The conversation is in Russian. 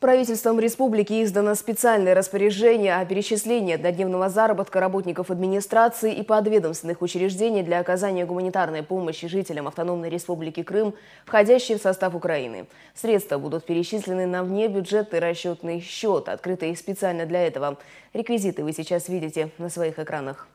Правительством республики издано специальное распоряжение о перечислении однодневного заработка работников администрации и подведомственных учреждений для оказания гуманитарной помощи жителям Автономной республики Крым, входящей в состав Украины. Средства будут перечислены на внебюджетный расчетный счет, открытый специально для этого. Реквизиты вы сейчас видите на своих экранах.